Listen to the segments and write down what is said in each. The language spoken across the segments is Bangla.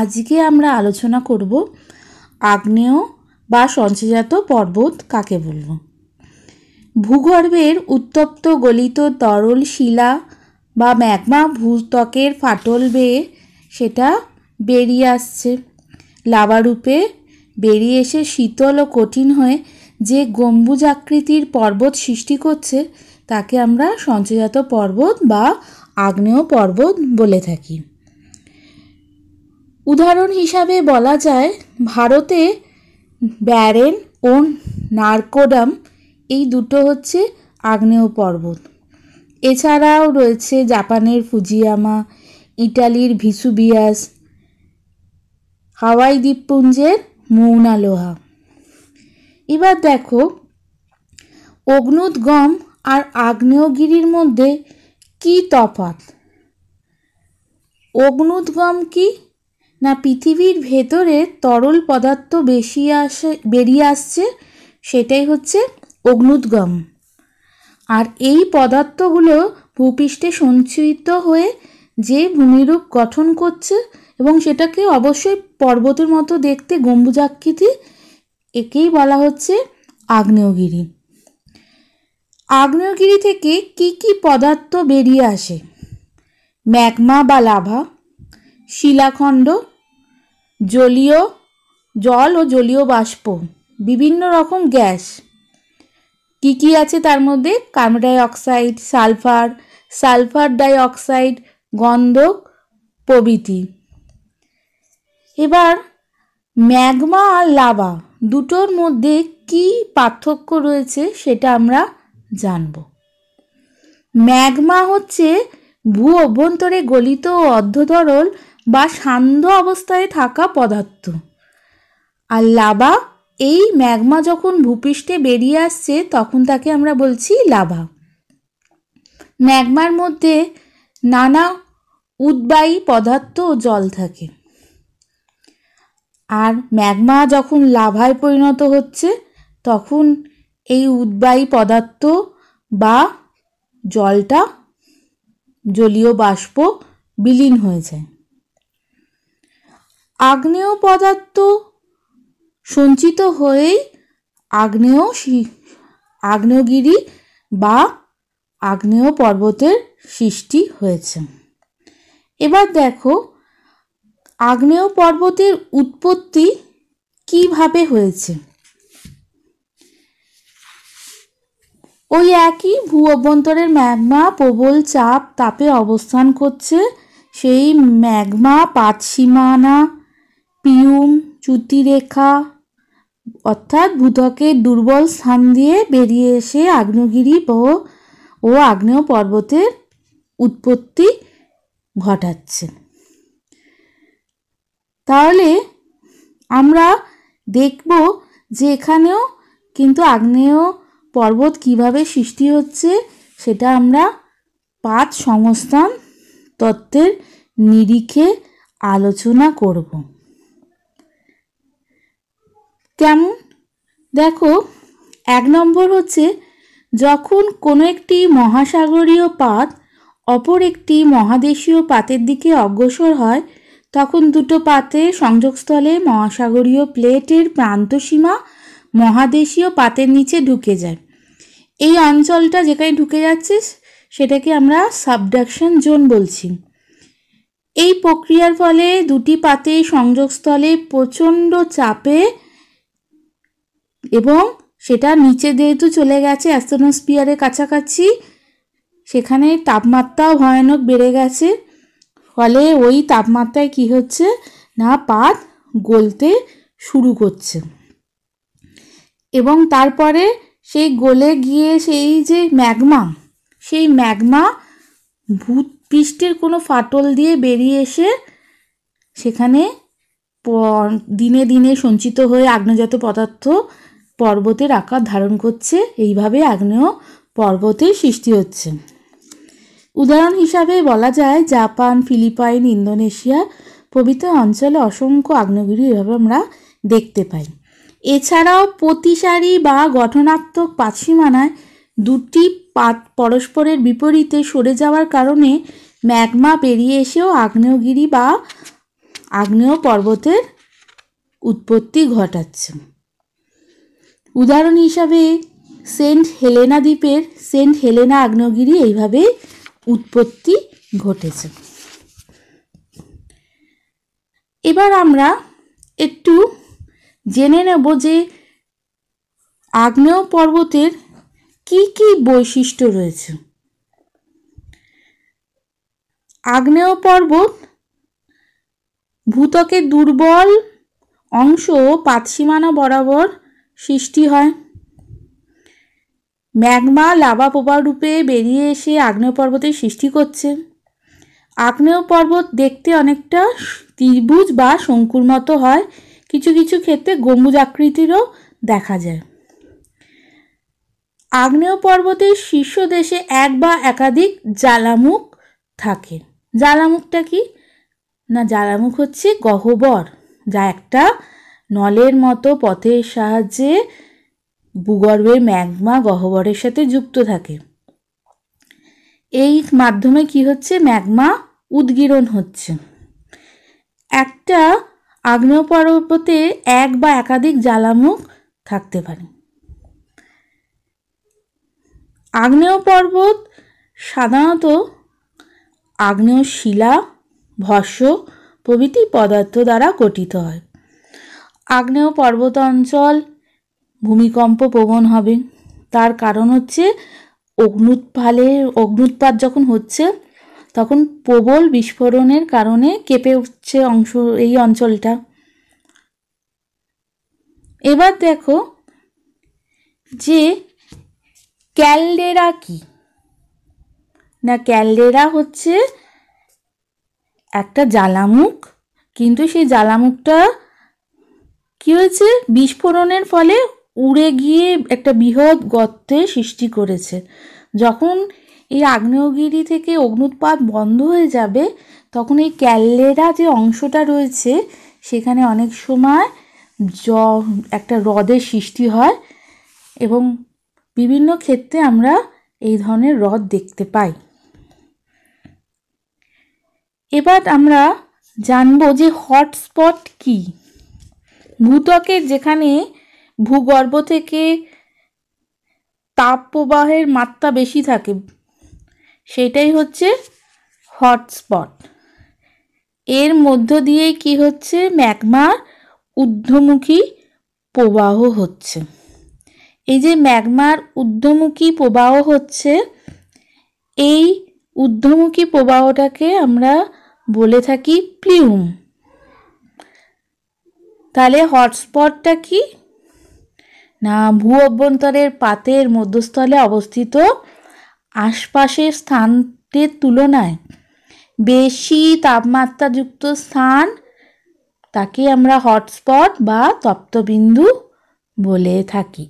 আজকে আমরা আলোচনা করব আগ্নেয় বা সঞ্চয়জাত পর্বত কাকে বলব ভূগর্ভের উত্তপ্ত গলিত তরল শিলা বা ম্যাগমা ভূত্বকের ফাটল বেয়ে সেটা বেরিয়ে আসছে লাভারূপে বেরিয়ে এসে শীতল ও কঠিন হয়ে যে গম্বুজ আকৃতির পর্বত সৃষ্টি করছে তাকে আমরা সঞ্চয়জাত পর্বত বা আগ্নেয় পর্বত বলে থাকি উদাহরণ হিসাবে বলা যায় ভারতে ব্যারেন ও নার্কোডাম এই দুটো হচ্ছে আগ্নেয় পর্বত এছাড়াও রয়েছে জাপানের ফুজিয়ামা ইটালির ভিসুবিয়াস হাওয়াই দ্বীপপুঞ্জের মৌনালোহা এবার দেখো অগ্নুদগম আর আগ্নেয়গিরির মধ্যে কি তফাত অগ্নুদগম কি না পৃথিবীর ভেতরে তরল পদার্থ বেশি আসে বেরিয়ে আসছে সেটাই হচ্ছে অগ্নুদ্গম আর এই পদার্থগুলো ভূপৃষ্ঠে সঞ্চিত হয়ে যে ভূমিরূপ গঠন করছে এবং সেটাকে অবশ্যই পর্বতের মতো দেখতে গম্বুজাকৃতি একেই বলা হচ্ছে আগ্নেয়গিরি আগ্নেয়গিরি থেকে কি কি পদার্থ বেরিয়ে আসে ম্যাগমা বা লাভা শিলাখণ্ড জলীয় জল ও জলীয় বাষ্প বিভিন্ন রকম গ্যাস কি কি আছে তার মধ্যে carbon dioxide sulphur sulphur dioxide গন্ধক প্রভৃতি এবার ম্যাগমা আর লাভা দুটোর মধ্যে কি পার্থক্য রয়েছে সেটা আমরা জানব ম্যাগমা হচ্ছে ভূ অভ্যন্তরে গলিত ও অর্ধতরল বা সান্দ অবস্থায় থাকা পদার্থ আর লাভা এই ম্যাগমা যখন ভূপৃষ্ঠে বেরিয়ে আসছে তখন তাকে আমরা বলছি লাভা ম্যাগমার মধ্যে নানা উদ্বায়ী পদার্থ ও জল থাকে আর ম্যাগমা যখন লাভায় পরিণত হচ্ছে তখন এই উদ্বায়ী পদার্থ বা জলটা জলীয় বাষ্প বিলীন হয়ে যায় আগ্নেয় পদার্থ সঞ্চিত হয়েই আগ্নেয় আগ্নেয়গিরি বা আগ্নেয় পর্বতের সৃষ্টি হয়েছে এবার দেখো আগ্নেয় পর্বতের উৎপত্তি কিভাবে হয়েছে ওই একই ভূ অভ্যন্তরের ম্যাগমা প্রবল চাপ তাপে অবস্থান করছে সেই ম্যাগমা পাত সীমানা পিউম চ্যুতিরেখা অর্থাৎ ভূতকের দুর্বল স্থান দিয়ে বেরিয়ে এসে আগ্নেয়গিরি ও আগ্নেয় পর্বতের উৎপত্তি ঘটাচ্ছে তাহলে আমরা দেখব যে এখানেও কিন্তু আগ্নেয় পর্বত কিভাবে সৃষ্টি হচ্ছে সেটা আমরা পাঁচ সংস্থান তত্ত্বের নিরিখে আলোচনা করব কেমন দেখো এক নম্বর হচ্ছে যখন কোনো একটি মহাসাগরীয় পাত অপর একটি মহাদেশীয় পাতের দিকে অগ্রসর হয় তখন দুটো পাতে সংযোগস্থলে মহাসাগরীয় প্লেটের প্রান্তসীমা মহাদেশীয় পাতের নিচে ঢুকে যায় এই অঞ্চলটা যেখানে ঢুকে যাচ্ছে সেটাকে আমরা সাবডাকশন জোন বলছি এই প্রক্রিয়ার ফলে দুটি পাতে সংযোগস্থলে প্রচণ্ড চাপে এবং সেটা নিচে যেহেতু চলে গেছে অ্যাস্ট্রোনোস্পিয়ারের কাছাকাছি সেখানে তাপমাত্রাও ভয়ানক বেড়ে গেছে ফলে ওই তাপমাত্রায় কি হচ্ছে না পাত গলতে শুরু করছে এবং তারপরে সেই গলে গিয়ে সেই যে ম্যাগমা সেই ম্যাগমা ভূত পৃষ্ঠের কোনো ফাটল দিয়ে বেরিয়ে এসে সেখানে দিনে দিনে সঞ্চিত হয়ে আগ্নেয়জাত পদার্থ পর্বতের আকার ধারণ করছে এইভাবে আগ্নেয় পর্বতের সৃষ্টি হচ্ছে উদাহরণ হিসাবে বলা যায় জাপান ফিলিপাইন ইন্দোনেশিয়া প্রভৃতি অঞ্চলে অসংখ্য আগ্নেয়গিরি এভাবে আমরা দেখতে পাই এছাড়াও প্রতিসারী বা গঠনাত্মক পাচিমানায় দুটি পাত পরস্পরের বিপরীতে সরে যাওয়ার কারণে ম্যাগমা পেরিয়ে এসেও আগ্নেয়গিরি বা আগ্নেয় পর্বতের উৎপত্তি ঘটাচ্ছে উদাহরণ হিসাবে সেন্ট হেলেনা দ্বীপের সেন্ট হেলেনা আগ্নেয়গিরি এইভাবে উৎপত্তি ঘটেছে এবার আমরা একটু জেনে নেব যে আগ্নেয় পর্বতের কি কি বৈশিষ্ট্য রয়েছে আগ্নেয় পর্বত ভূতকে দুর্বল অংশ পাতসীমানা বরাবর সৃষ্টি হয় ম্যাগমা লাভা প্রবাহ রূপে বেরিয়ে এসে আগ্নেয় পর্বতের সৃষ্টি করছে আগ্নেয় পর্বত দেখতে অনেকটা ত্রিভুজ বা শঙ্কুর মতো হয় কিছু কিছু ক্ষেত্রে গম্বুজ আকৃতিরও দেখা যায় আগ্নেয় পর্বতের শীর্ষ দেশে এক বা একাধিক জ্বালামুখ থাকে জ্বালামুখটা কি না জ্বালামুখ হচ্ছে গহ্বর যা একটা নলের মতো পথের সাহায্যে ভূগর্ভের ম্যাগমা গহ্বরের সাথে যুক্ত থাকে এই মাধ্যমে কি হচ্ছে ম্যাগমা উদ্গীরণ হচ্ছে একটা আগ্নেয় পর্বতে এক বা একাধিক জ্বালামুখ থাকতে পারে আগ্নেয় পর্বত সাধারণত আগ্নেয় শিলা ভস্য প্রভৃতি পদার্থ দ্বারা গঠিত হয় আগ্নেয় পর্বত অঞ্চল ভূমিকম্প প্রবণ হবে তার কারণ হচ্ছে অগ্নুৎপালে অগ্নুৎপাত যখন হচ্ছে তখন প্রবল বিস্ফোরণের কারণে কেঁপে উঠছে অংশ এই অঞ্চলটা এবার দেখো যে ক্যালডেরা কি না ক্যালডেরা হচ্ছে একটা জ্বালামুখ কিন্তু সেই জ্বালামুখটা কি হয়েছে বিস্ফোরণের ফলে উড়ে গিয়ে একটা বৃহৎ গর্তে সৃষ্টি করেছে যখন এই আগ্নেয়গিরি থেকে অগ্নুৎপাত বন্ধ হয়ে যাবে তখন এই ক্যাললেরা যে অংশটা রয়েছে সেখানে অনেক সময় জ একটা হ্রদের সৃষ্টি হয় এবং বিভিন্ন ক্ষেত্রে আমরা এই ধরনের হ্রদ দেখতে পাই এবার আমরা জানবো যে হটস্পট কী ভূত্বকের যেখানে ভূগর্ভ থেকে তাপ প্রবাহের মাত্রা বেশি থাকে সেটাই হচ্ছে হটস্পট এর মধ্য দিয়ে কি হচ্ছে ম্যাগমার ঊর্ধ্বমুখী প্রবাহ হচ্ছে এই যে ম্যাগমার ঊর্ধ্বমুখী প্রবাহ হচ্ছে এই ঊর্ধ্বমুখী প্রবাহটাকে আমরা বলে থাকি প্লিউম তাহলে হটস্পটটা কি না ভূ অভ্যন্তরের পাতের মধ্যস্থলে অবস্থিত আশপাশের স্থানটির তুলনায় বেশি তাপমাত্রাযুক্ত স্থান তাকে আমরা হটস্পট বা তপ্তবিন্দু বলে থাকি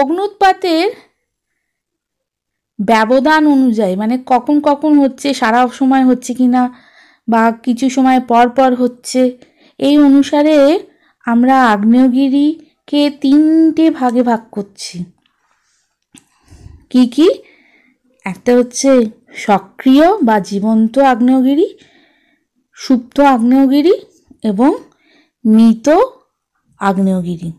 অগ্নুৎপাতের ব্যবধান অনুযায়ী মানে কখন কখন হচ্ছে সারা সময় হচ্ছে কি না বা কিছু সময় পর পর হচ্ছে এই অনুসারে আমরা আগ্নেয়গিরিকে তিনটে ভাগে ভাগ করছি কি কি একটা হচ্ছে সক্রিয় বা জীবন্ত আগ্নেয়গিরি সুপ্ত আগ্নেয়গিরি এবং মৃত আগ্নেয়গিরি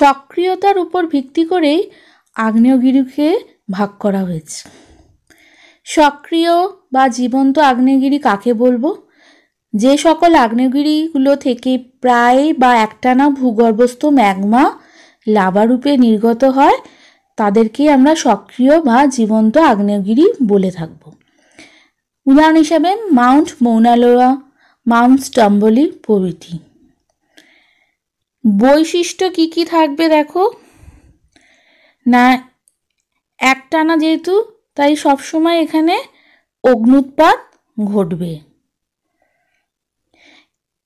সক্রিয়তার উপর ভিত্তি করেই আগ্নেয়গিরিকে ভাগ করা হয়েছে সক্রিয় বা জীবন্ত আগ্নেয়গিরি কাকে বলবো যে সকল আগ্নেয়গিরিগুলো থেকে প্রায় বা একটানা ভূগর্ভস্থ ম্যাগমা লাভারূপে নির্গত হয় তাদেরকে আমরা সক্রিয় বা জীবন্ত আগ্নেয়গিরি বলে থাকব উদাহরণ হিসাবে মাউন্ট মৌনালোয়া মাউন্ট স্টম্বলি প্রভৃতি বৈশিষ্ট্য কি কি থাকবে দেখো না একটানা যেহেতু তাই সবসময় এখানে অগ্নুৎপাত ঘটবে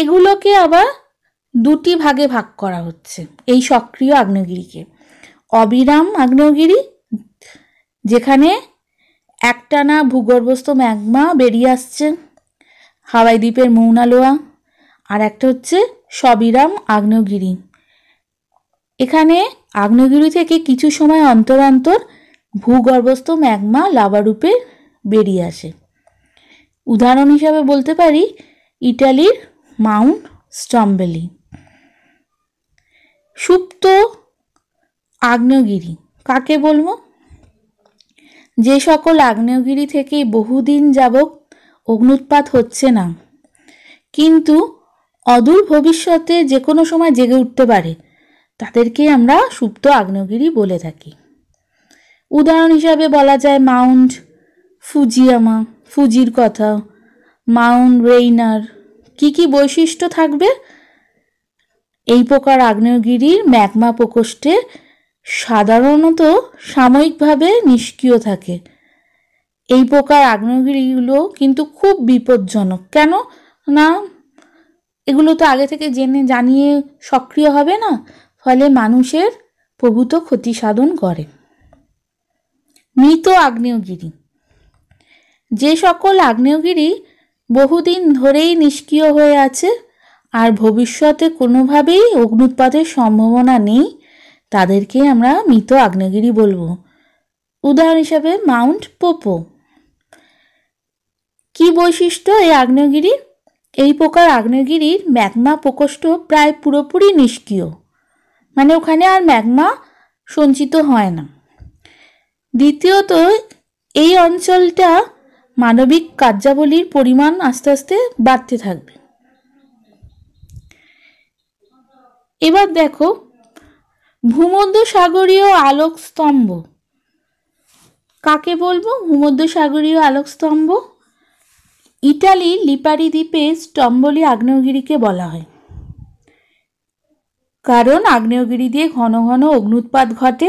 এগুলোকে আবার দুটি ভাগে ভাগ করা হচ্ছে এই সক্রিয় আগ্নেয়গিরিকে অবিরাম আগ্নেয়গিরি যেখানে একটানা ভূগর্ভস্থ ম্যাগমা বেরিয়ে আসছে হাওয়াই দ্বীপের মৌনালোয়া আর একটা হচ্ছে সবিরাম আগ্নেয়গিরি এখানে আগ্নেয়গিরি থেকে কিছু সময় অন্তর অন্তর ভূগর্ভস্থ ম্যাগমা লাভারূপে বেরিয়ে আসে উদাহরণ হিসাবে বলতে পারি ইটালির মাউন্ট স্টম্বেলি সুপ্ত আগ্নেয়গিরি কাকে বলবো যে সকল আগ্নেয়গিরি থেকে বহুদিন যাব অগ্নুৎপাত হচ্ছে না কিন্তু অদূর ভবিষ্যতে যে কোনো সময় জেগে উঠতে পারে তাদেরকে আমরা সুপ্ত আগ্নেয়গিরি বলে থাকি উদাহরণ হিসাবে বলা যায় মাউন্ট ফুজিয়ামা ফুজির কথা মাউন্ট রেইনার কি কি বৈশিষ্ট্য থাকবে এই প্রকার আগ্নেয়গিরির ম্যাগমা প্রকোষ্ঠে সাধারণত সাময়িকভাবে নিষ্ক্রিয় থাকে এই প্রকার আগ্নেয়গিরিগুলো কিন্তু খুব বিপজ্জনক কেন না এগুলো তো আগে থেকে জেনে জানিয়ে সক্রিয় হবে না ফলে মানুষের প্রভূত ক্ষতি সাধন করে মৃত আগ্নেয়গিরি যে সকল আগ্নেয়গিরি বহুদিন ধরেই নিষ্ক্রিয় হয়ে আছে আর ভবিষ্যতে কোনোভাবেই উৎপাতের সম্ভাবনা নেই তাদেরকে আমরা মৃত আগ্নেয়গিরি বলবো উদাহরণ হিসাবে মাউন্ট পোপো কি বৈশিষ্ট্য এই আগ্নেয়গিরির এই প্রকার আগ্নেয়গিরির ম্যাগমা প্রকোষ্ঠ প্রায় পুরোপুরি নিষ্ক্রিয় মানে ওখানে আর ম্যাগমা সঞ্চিত হয় না দ্বিতীয়ত এই অঞ্চলটা মানবিক কার্যাবলীর পরিমাণ আস্তে আস্তে বাড়তে থাকবে এবার দেখো ভূমধ্যসাগরীয় আলোক স্তম্ভ কাকে বলবো ভূমধ্যসাগরীয় আলোক স্তম্ভ ইটালি লিপারি দ্বীপে স্তম্বলি আগ্নেয়গিরিকে বলা হয় কারণ আগ্নেয়গিরি দিয়ে ঘন ঘন অগ্নুৎপাত ঘটে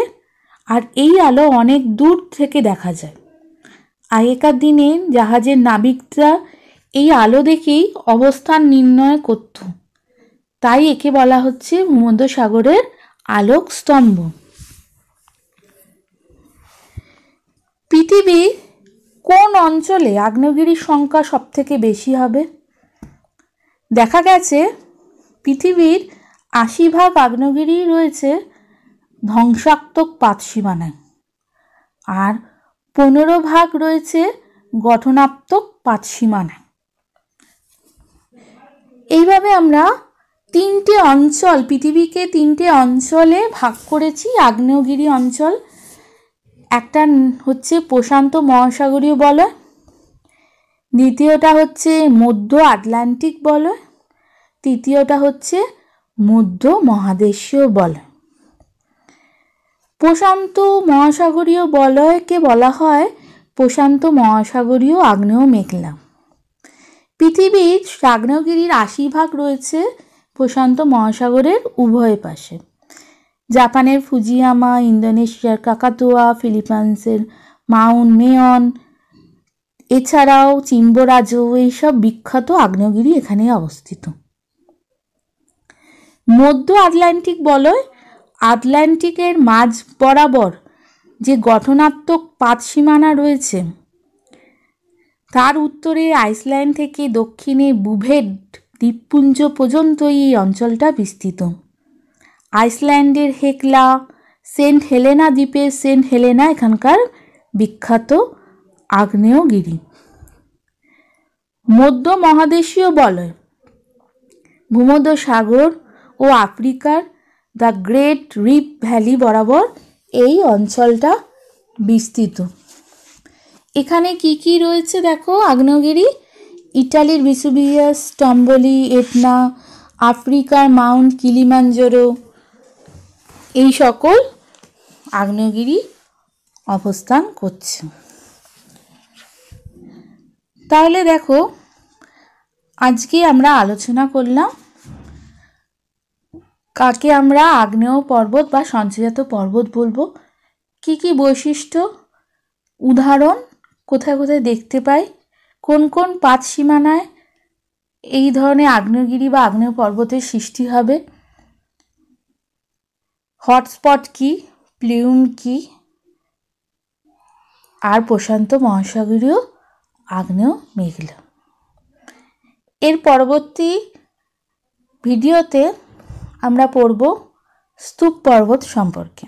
আর এই আলো অনেক দূর থেকে দেখা যায় আগেকার দিনে জাহাজের নাবিকরা এই আলো দেখেই অবস্থান নির্ণয় করত তাই একে বলা হচ্ছে ভূমধ্যসাগরের আলোক স্তম্ভ পৃথিবী কোন অঞ্চলে আগ্নেয়গিরির সংখ্যা সবথেকে বেশি হবে দেখা গেছে পৃথিবীর আশি ভাগ আগ্নেয়গিরি রয়েছে ধ্বংসাত্মক পাতসীমানায় আর পনেরো ভাগ রয়েছে গঠনাত্মক পাতসীমানায় এইভাবে আমরা তিনটে অঞ্চল পৃথিবীকে তিনটে অঞ্চলে ভাগ করেছি আগ্নেয়গিরি অঞ্চল একটা হচ্ছে প্রশান্ত মহাসাগরীয় বলয় দ্বিতীয়টা হচ্ছে মধ্য আটলান্টিক বলয় তৃতীয়টা হচ্ছে মধ্য মহাদেশীয় বলয় প্রশান্ত মহাসাগরীয় বলয়কে বলা হয় প্রশান্ত মহাসাগরীয় আগ্নেয় মেঘলা পৃথিবীর আগ্নেয়গিরির আশি ভাগ রয়েছে প্রশান্ত মহাসাগরের উভয় পাশে জাপানের ফুজিয়ামা ইন্দোনেশিয়ার কাকাতুয়া ফিলিপাইন্সের মাউন্ট মেয়ন এছাড়াও চিম্বরাজ এইসব বিখ্যাত আগ্নেয়গিরি এখানে অবস্থিত মধ্য আটলান্টিক বলয় আটলান্টিকের মাঝ বরাবর যে গঠনাত্মক সীমানা রয়েছে তার উত্তরে আইসল্যান্ড থেকে দক্ষিণে বুভেড দ্বীপপুঞ্জ পর্যন্ত এই অঞ্চলটা বিস্তৃত আইসল্যান্ডের হেকলা সেন্ট হেলেনা দ্বীপে সেন্ট হেলেনা এখানকার বিখ্যাত আগ্নেয়গিরি মধ্য মহাদেশীয় বলয় ভূমধ্যসাগর ও আফ্রিকার দ্য গ্রেট রিপ ভ্যালি বরাবর এই অঞ্চলটা বিস্তৃত এখানে কি কি রয়েছে দেখো আগ্নেয়গিরি ইটালির বিসুবিয়াস টম্বলি এটনা আফ্রিকার মাউন্ট কিলিমাঞ্জরো এই সকল আগ্নেয়গিরি অবস্থান করছে তাহলে দেখো আজকে আমরা আলোচনা করলাম কাকে আমরা আগ্নেয় পর্বত বা সঞ্চয়জাত পর্বত বলবো কি কি বৈশিষ্ট্য উদাহরণ কোথায় কোথায় দেখতে পাই কোন কোন পাঁচ সীমানায় এই ধরনের আগ্নেয়গিরি বা আগ্নেয় পর্বতের সৃষ্টি হবে হটস্পট কি প্লিউম কি আর প্রশান্ত মহাসাগরীয় আগ্নেয় মেঘলা এর পরবর্তী ভিডিওতে আমরা পড়ব স্তূপ পর্বত সম্পর্কে